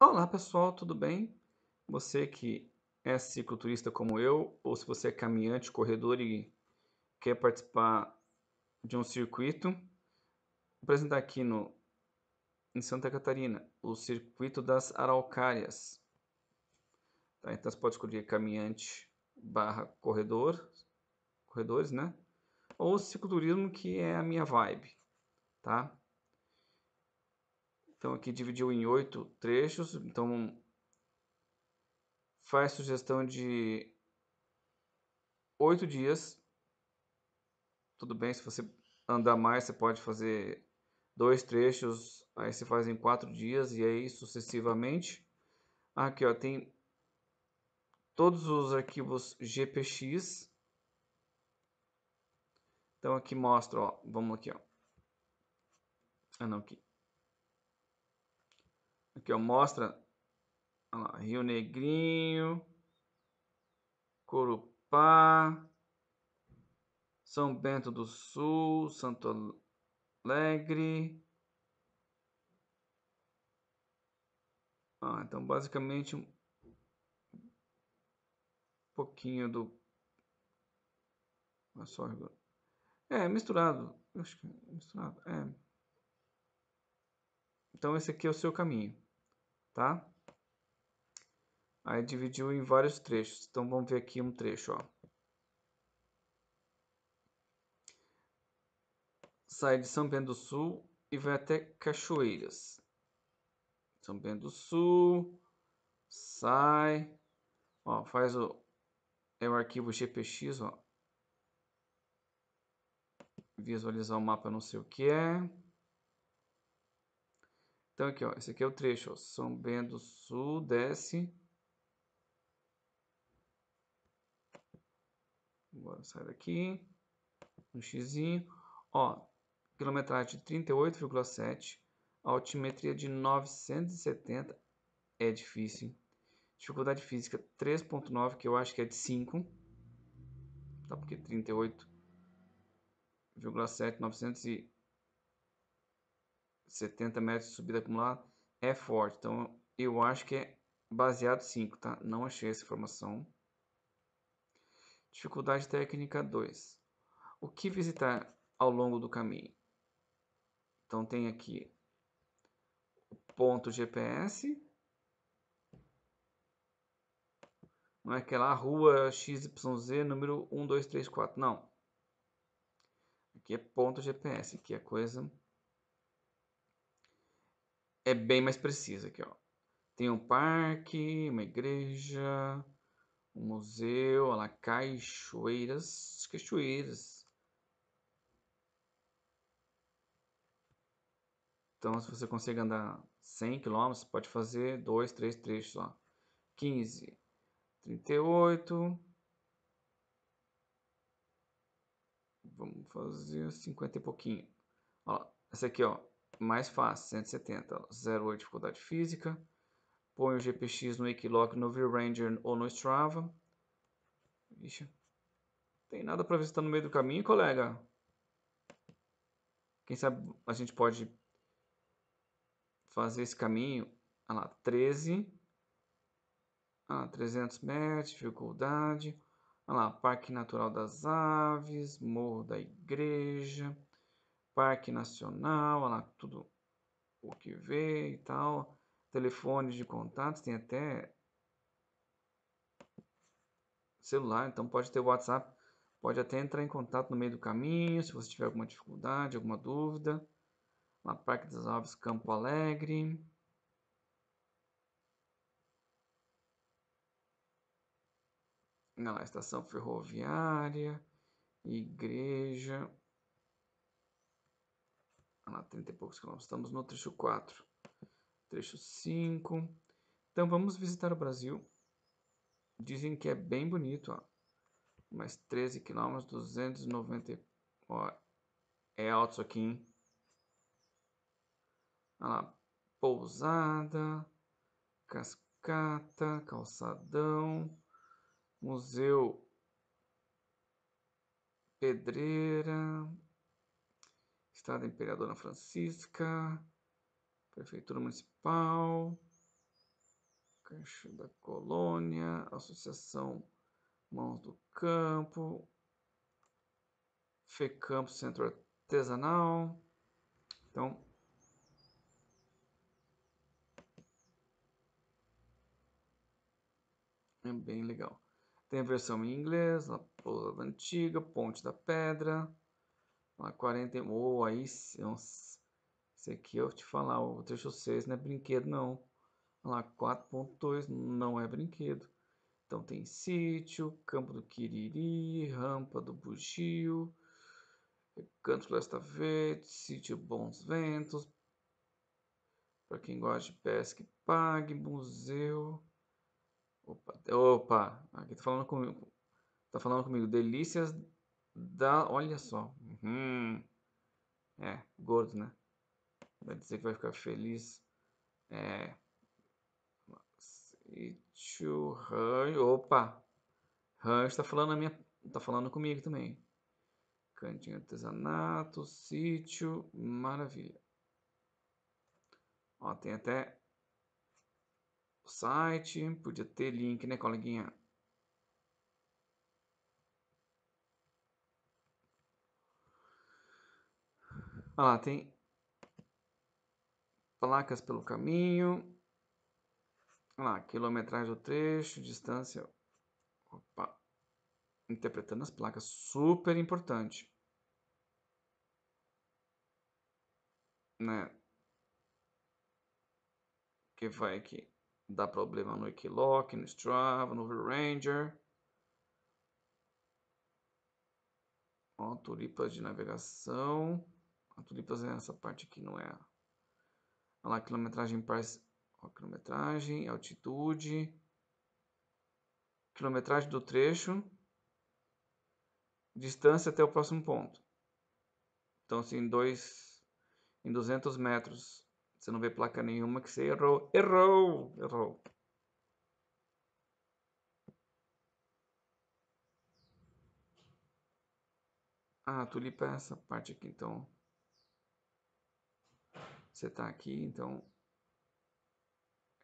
Olá pessoal, tudo bem? Você que é cicloturista como eu, ou se você é caminhante, corredor e quer participar de um circuito, vou apresentar aqui no, em Santa Catarina o Circuito das Araucárias. Tá, então você pode escolher caminhante barra corredor, corredores, né? Ou cicloturismo, que é a minha vibe, tá? Então aqui dividiu em oito trechos. Então faz sugestão de oito dias. Tudo bem, se você andar mais, você pode fazer dois trechos, aí você faz em quatro dias e aí sucessivamente. Aqui ó, tem todos os arquivos GPX. Então aqui mostra, ó, vamos aqui, ó. Ah não, aqui. Aqui, ó, mostra lá, Rio Negrinho, Corupá, São Bento do Sul, Santo Alegre. Ah, então, basicamente, um pouquinho do... Ah, é, misturado. Acho que é misturado, é. Então, esse aqui é o seu caminho tá? Aí dividiu em vários trechos. Então vamos ver aqui um trecho, ó. Sai de São Bento do Sul e vai até Cachoeiras. São Bento do Sul, sai, ó, faz o é o arquivo GPX, ó. Visualizar o mapa não sei o que é. Então aqui, ó, esse aqui é o trecho, ó, São Bento do Sul desce. Agora sai daqui, um xizinho, ó, quilometragem de 38,7, altimetria de 970, é difícil. Dificuldade física 3.9, que eu acho que é de 5, tá? Porque 38,7, 970. 70 metros de subida acumulada é forte. Então, eu acho que é baseado 5, tá? Não achei essa informação. Dificuldade técnica 2. O que visitar ao longo do caminho? Então, tem aqui o ponto GPS. Não é aquela rua XYZ número 1234, não. Aqui é ponto GPS, Aqui é coisa é bem mais precisa aqui, ó. Tem um parque, uma igreja, um museu, olha lá, cachoeiras, cachoeiras. Então, se você consegue andar 100 km, pode fazer 2, 3 trechos, ó. 15, 38. Vamos fazer 50 e pouquinho. Ó, essa aqui, ó mais fácil, 170, 08 dificuldade física, põe o GPX no Equilock, no V-Ranger ou no Strava. Ixi, tem nada para tá no meio do caminho, colega? Quem sabe a gente pode fazer esse caminho, Olha lá, 13, lá, 300 metros, dificuldade, Olha lá, Parque Natural das Aves, Morro da Igreja, Parque Nacional, olha lá tudo o que vê e tal. Telefones de contatos, tem até celular, então pode ter WhatsApp, pode até entrar em contato no meio do caminho, se você tiver alguma dificuldade, alguma dúvida. Lá, Parque das Alves, Campo Alegre. Na estação ferroviária, igreja, lá, 30 e poucos quilômetros. Estamos no trecho 4. Trecho 5. Então vamos visitar o Brasil. Dizem que é bem bonito, ó. Mais 13 quilômetros, 290. Ó, é alto isso aqui, hein? Olha lá. Pousada, cascata, calçadão, museu, pedreira, Estado, Imperadora Francisca, Prefeitura Municipal, Caixa da Colônia, Associação Mãos do Campo, FECampo Centro Artesanal. Então, é bem legal. Tem a versão em inglês, a pousada antiga, Ponte da Pedra. Uma 40, ou oh, aí, esse aqui eu te falar, o trecho 6 não é brinquedo não. Olha lá, 4.2 não é brinquedo. Então tem sítio, campo do Quiriri, rampa do Bugio, canto Lesta Verde, sítio Bons Ventos, para quem gosta de pesca, pague, museu. Opa, opa, aqui tá falando comigo. Tá falando comigo, delícias da, olha só, Uhum. É, gordo, né? Vai dizer que vai ficar feliz. É. Sítio Rancho. Opa! Rancho tá falando a minha. está falando comigo também. Cantinho artesanato, sítio, maravilha. Ó, tem até o site, podia ter link, né, coleguinha? Olha lá, tem placas pelo caminho. Olha lá, quilometragem do trecho, distância. Opa. Interpretando as placas, super importante. Né? Que vai que dá problema no Equilock, no Strava, no Ranger. Ó, tulipas de navegação. A tulipas é essa parte aqui, não é? Olha lá, quilometragem par... Ó, quilometragem, altitude, quilometragem do trecho, distância até o próximo ponto. Então, se em, assim, dois, em 200 metros você não vê placa nenhuma que você errou. Errou! Errou! Ah, tulipa é essa parte aqui, então. Você está aqui, então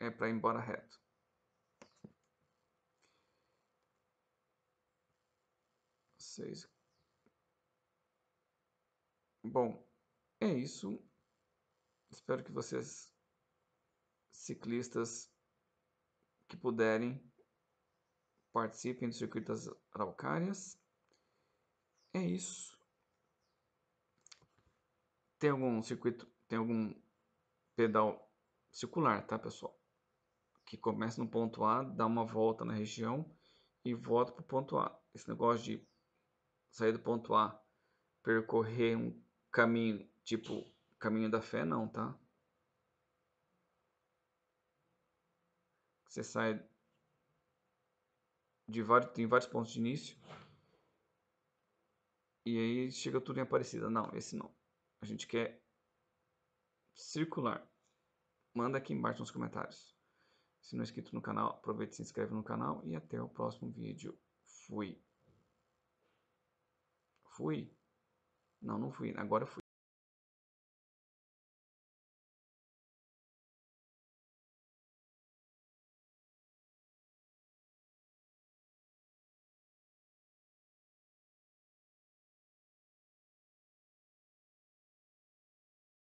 é para ir embora reto. Seis. Bom, é isso. Espero que vocês, ciclistas que puderem, participem do circuito das araucárias. É isso. Tem algum circuito, tem algum pedal circular, tá pessoal? Que começa no ponto A, dá uma volta na região e volta para o ponto A. Esse negócio de sair do ponto A, percorrer um caminho tipo caminho da fé, não, tá? Você sai de vários, tem vários pontos de início e aí chega tudo em Aparecida. Não, esse não. A gente quer circular. Manda aqui embaixo nos comentários. Se não é inscrito no canal, aproveita e se inscreve no canal. E até o próximo vídeo. Fui. Fui? Não, não fui. Agora fui.